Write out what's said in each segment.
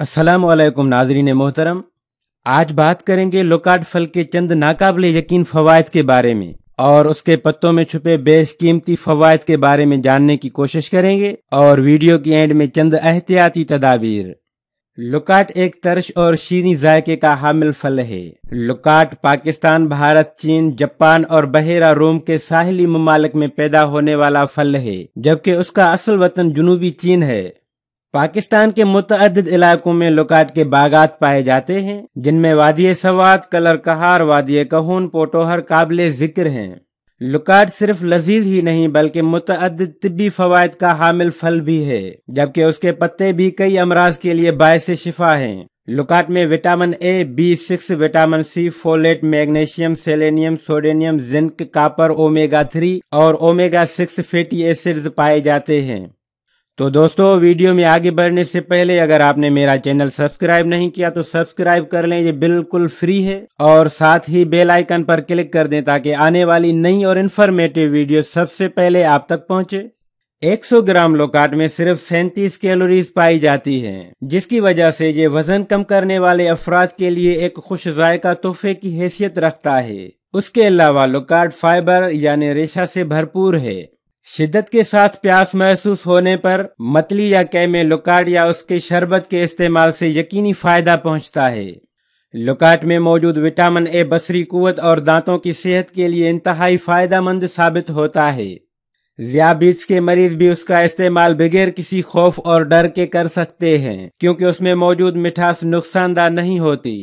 असलकम नाजरीन मोहतरम आज बात करेंगे लोकाट फल के चंद नाकाबले यकीन फवायद के बारे में और उसके पत्तों में छुपे बेशकीमती फवायद के बारे में जानने की कोशिश करेंगे और वीडियो की एंड में चंद एहतियाती तदाबीर लुकाट एक तर्श और शीरी जायके का हामिल फल है लुकाट पाकिस्तान भारत चीन जापान और बहेरा रोम के साहली ममालक में पैदा होने वाला फल है जबकि उसका असल वतन जुनूबी चीन है पाकिस्तान के मुतद इलाकों में लुकात के बागात पाए जाते हैं जिनमें वादिय सवाद कलर कहार वादिय कहून पोटोहर काबिल जिक्र हैं लुकाट सिर्फ लजीज ही नहीं बल्कि मुतद तबी फवायद का हामिल फल भी है जबकि उसके पत्ते भी कई अमराज के लिए बायस शिफा हैं लुकाट में vitamin A B six vitamin C folate magnesium selenium सोडेनियम जिंक कापर ओमेगा थ्री और ओमेगा सिक्स फेटी एसिड्स पाए जाते हैं तो दोस्तों वीडियो में आगे बढ़ने से पहले अगर आपने मेरा चैनल सब्सक्राइब नहीं किया तो सब्सक्राइब कर लें ये बिल्कुल फ्री है और साथ ही बेल आइकन पर क्लिक कर दें ताकि आने वाली नई और इन्फॉर्मेटिव वीडियो सबसे पहले आप तक पहुंचे 100 ग्राम लोकाट में सिर्फ सैंतीस कैलोरीज पाई जाती हैं, जिसकी वजह से ये वजन कम करने वाले अफराद के लिए एक खुश जायका तोहफे की हैसियत रखता है उसके अलावा लोकाट फाइबर यानी रेशा से भरपूर है शिद्दत के साथ प्यास महसूस होने पर मतली या कैमे लुकाट या उसके शरबत के इस्तेमाल से यकीनी फ़ायदा पहुंचता है लुकाट में मौजूद विटामिन ए बसरी कुत और दांतों की सेहत के लिए इंतहाई फ़ायदा साबित होता है जियाबीज के मरीज भी उसका इस्तेमाल बगैर किसी खौफ और डर के कर सकते हैं क्योंकि उसमें मौजूद मिठास नुकसानदार नहीं होती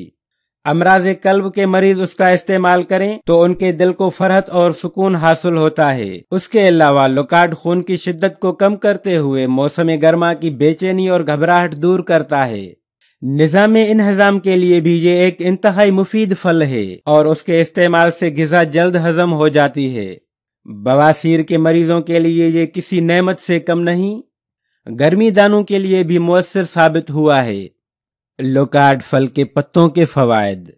अमराज कल्ब के मरीज उसका इस्तेमाल करें तो उनके दिल को फरहत और सुकून हासिल होता है उसके अलावा लुकाट खून की शिद्दत को कम करते हुए मौसम गर्मा की बेचैनी और घबराहट दूर करता है निज़ाम इन्हजाम के लिए भी ये एक इंतहाई मुफीद फल है और उसके इस्तेमाल से गजा जल्द हजम हो जाती है बवासीर के मरीजों के लिए ये किसी नमत से कम नहीं गर्मी दानों के लिए भी मौसर साबित हुआ है लोकार्ड फल के पत्तों के फवायद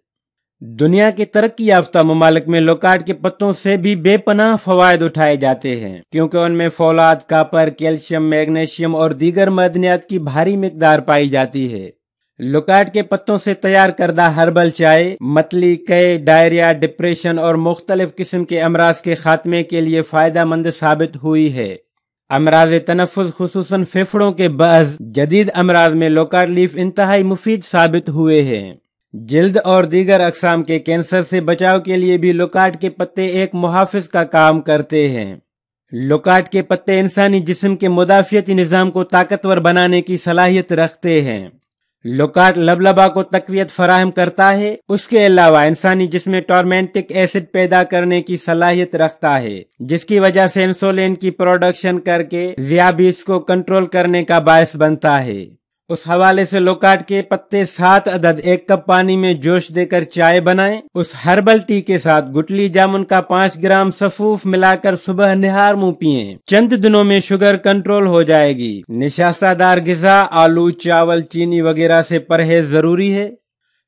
दुनिया के तरक्की याफ्ता ममालक में लोकार्ड के पत्तों से भी बेपनाह फवायद उठाए जाते हैं क्योंकि उनमें फौलाद कापर कैल्शियम मैग्नीशियम और दीगर मदनियात की भारी मकदार पाई जाती है लोकार्ड के पत्तों से तैयार करदा हर्बल चाय मतली कई डायरिया डिप्रेशन और मुख्तलिफ किस्म के अमराज के खात्मे के लिए फायदा मंद साबित हुई है अमराज तनफ़ खूस फेफड़ों के बाद जदीद अमराज में लोकार लीफ इंतहाई मुफीद साबित हुए है जल्द और दीगर अकसाम के कैंसर से बचाव के लिए भी लोकाट के पत्ते एक मुहाफ़ का काम करते हैं लोकाट के पत्ते इंसानी जिस्म के मुदाफ़ियती निज़ाम को ताकतवर बनाने की सलाहियत रखते हैं लुकात लबलबा को तकवीत फराहम करता है उसके अलावा इंसानी जिसमें टॉर्मेंटिक एसिड पैदा करने की सलाहियत रखता है जिसकी वजह से इंसोलिन की प्रोडक्शन करके जियाबीस को कंट्रोल करने का बायस बनता है उस हवाले से लोकाट के पत्ते सात अदद एक कप पानी में जोश देकर चाय बनाएं। उस हर्बल टी के साथ गुटली जामुन का पाँच ग्राम सफूफ मिलाकर सुबह निहार मुँह पिए चंद दिनों में शुगर कंट्रोल हो जाएगी निशास्तादार गजा आलू चावल चीनी वगैरह से परहेज जरूरी है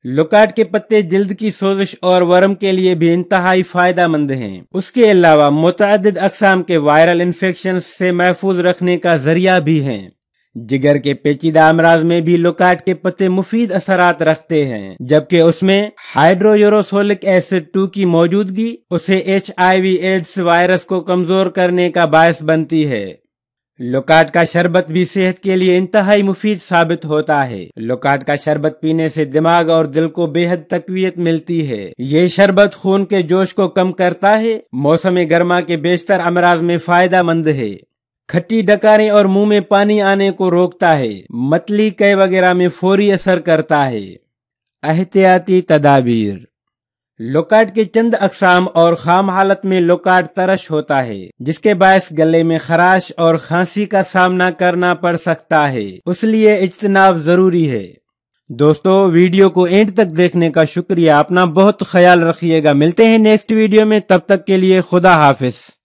लुकाट के पत्ते जल्द की सोजिश और वर्म के लिए भी इंतहाई फायदा मंद है उसके अलावा मुतद अकसाम के वायरल इन्फेक्शन से महफूज रखने का जरिया भी है जिगर के पेचीदा अमराज में भी लुकाट के पत्ते मुफीद असरात रखते हैं जबकि उसमें हाइड्रोयोरोसोलिक एसिड टू की मौजूदगी उसे H I V AIDS virus को कमजोर करने का बायस बनती है लुकाट का शरबत भी सेहत के लिए इंतहाई मुफीद साबित होता है लुकाट का शरबत पीने से दिमाग और दिल को बेहद तकवीत मिलती है ये शरबत खून के जोश को कम करता है मौसम गर्मा के बेशतर अमराज में फायदा मंद है खट्टी डकारें और मुंह में पानी आने को रोकता है मतली कई वगैरह में फौरी असर करता है एहतियाती तदाबीर लोकाट के चंद अकसाम और खाम हालत में लोकाट तरश होता है जिसके बायस गले में खराश और खांसी का सामना करना पड़ सकता है उसलिए इज्तनाब जरूरी है दोस्तों वीडियो को एंड तक देखने का शुक्रिया अपना बहुत ख्याल रखिएगा मिलते हैं नेक्स्ट वीडियो में तब तक के लिए खुदा हाफिज